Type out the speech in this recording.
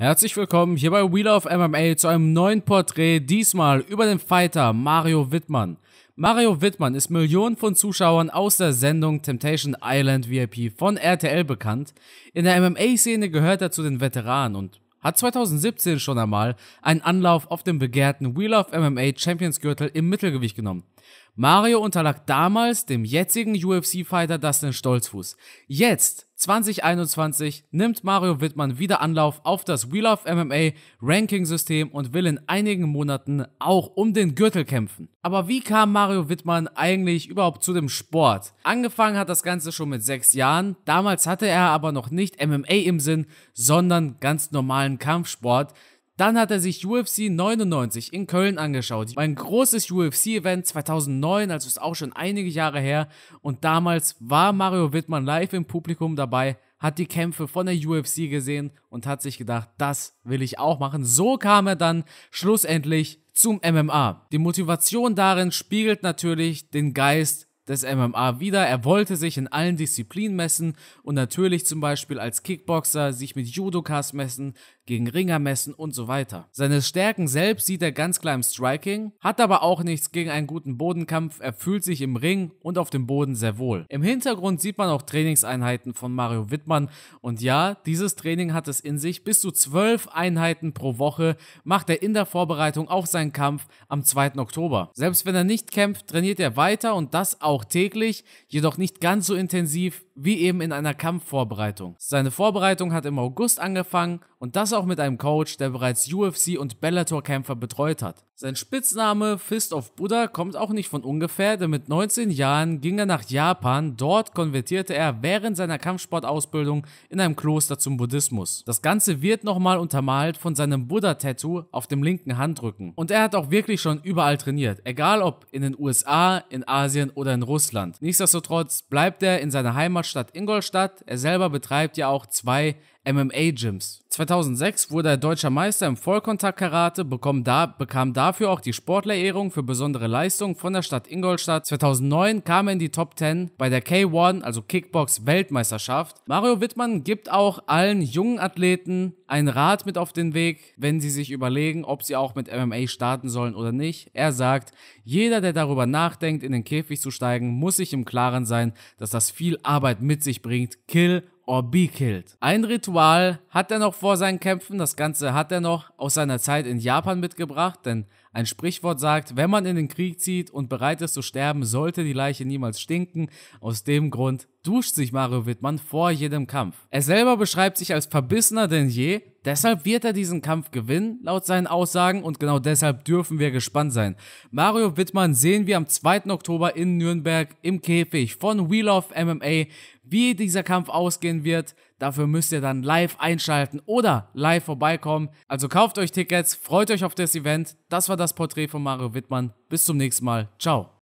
Herzlich willkommen hier bei Wheel of MMA zu einem neuen Porträt, diesmal über den Fighter Mario Wittmann. Mario Wittmann ist Millionen von Zuschauern aus der Sendung Temptation Island VIP von RTL bekannt. In der MMA-Szene gehört er zu den Veteranen und hat 2017 schon einmal einen Anlauf auf den begehrten Wheel of MMA Champions Gürtel im Mittelgewicht genommen. Mario unterlag damals dem jetzigen UFC-Fighter Dustin Stolzfuß. Jetzt, 2021, nimmt Mario Wittmann wieder Anlauf auf das Wheel of MMA Ranking-System und will in einigen Monaten auch um den Gürtel kämpfen. Aber wie kam Mario Wittmann eigentlich überhaupt zu dem Sport? Angefangen hat das Ganze schon mit sechs Jahren. Damals hatte er aber noch nicht MMA im Sinn, sondern ganz normalen Kampfsport. Dann hat er sich UFC 99 in Köln angeschaut. Mein großes UFC-Event 2009, also ist auch schon einige Jahre her. Und damals war Mario Wittmann live im Publikum dabei, hat die Kämpfe von der UFC gesehen und hat sich gedacht, das will ich auch machen. So kam er dann schlussendlich zum MMA. Die Motivation darin spiegelt natürlich den Geist des MMA wieder. Er wollte sich in allen Disziplinen messen und natürlich zum Beispiel als Kickboxer sich mit Judokas messen, gegen Ringer messen und so weiter. Seine Stärken selbst sieht er ganz klar im Striking, hat aber auch nichts gegen einen guten Bodenkampf, er fühlt sich im Ring und auf dem Boden sehr wohl. Im Hintergrund sieht man auch Trainingseinheiten von Mario Wittmann und ja, dieses Training hat es in sich, bis zu zwölf Einheiten pro Woche macht er in der Vorbereitung auf seinen Kampf am 2. Oktober. Selbst wenn er nicht kämpft, trainiert er weiter und das auch täglich, jedoch nicht ganz so intensiv wie eben in einer Kampfvorbereitung. Seine Vorbereitung hat im August angefangen und das auch mit einem Coach, der bereits UFC- und Bellator-Kämpfer betreut hat. Sein Spitzname Fist of Buddha kommt auch nicht von ungefähr, denn mit 19 Jahren ging er nach Japan. Dort konvertierte er während seiner Kampfsportausbildung in einem Kloster zum Buddhismus. Das Ganze wird nochmal untermalt von seinem Buddha-Tattoo auf dem linken Handrücken. Und er hat auch wirklich schon überall trainiert, egal ob in den USA, in Asien oder in Russland. Nichtsdestotrotz bleibt er in seiner Heimatstadt Ingolstadt. Er selber betreibt ja auch zwei MMA-Gyms. 2006 wurde er deutscher Meister im Vollkontakt-Karate, bekam, da, bekam dafür auch die Sportlerehrung für besondere Leistungen von der Stadt Ingolstadt. 2009 kam er in die Top 10 bei der K1, also Kickbox-Weltmeisterschaft. Mario Wittmann gibt auch allen jungen Athleten einen Rat mit auf den Weg, wenn sie sich überlegen, ob sie auch mit MMA starten sollen oder nicht. Er sagt, jeder, der darüber nachdenkt, in den Käfig zu steigen, muss sich im Klaren sein, dass das viel Arbeit mit sich bringt. Kill or be killed. Ein Ritual hat er noch vor seinen Kämpfen, das Ganze hat er noch aus seiner Zeit in Japan mitgebracht, denn ein Sprichwort sagt, wenn man in den Krieg zieht und bereit ist zu sterben, sollte die Leiche niemals stinken. Aus dem Grund duscht sich Mario Wittmann vor jedem Kampf. Er selber beschreibt sich als verbissener denn je, deshalb wird er diesen Kampf gewinnen, laut seinen Aussagen, und genau deshalb dürfen wir gespannt sein. Mario Wittmann sehen wir am 2. Oktober in Nürnberg im Käfig von Wheel of MMA. Wie dieser Kampf ausgehen wird, dafür müsst ihr dann live einschalten oder live vorbeikommen. Also kauft euch Tickets, freut euch auf das Event. Das war das Porträt von Mario Wittmann. Bis zum nächsten Mal. Ciao.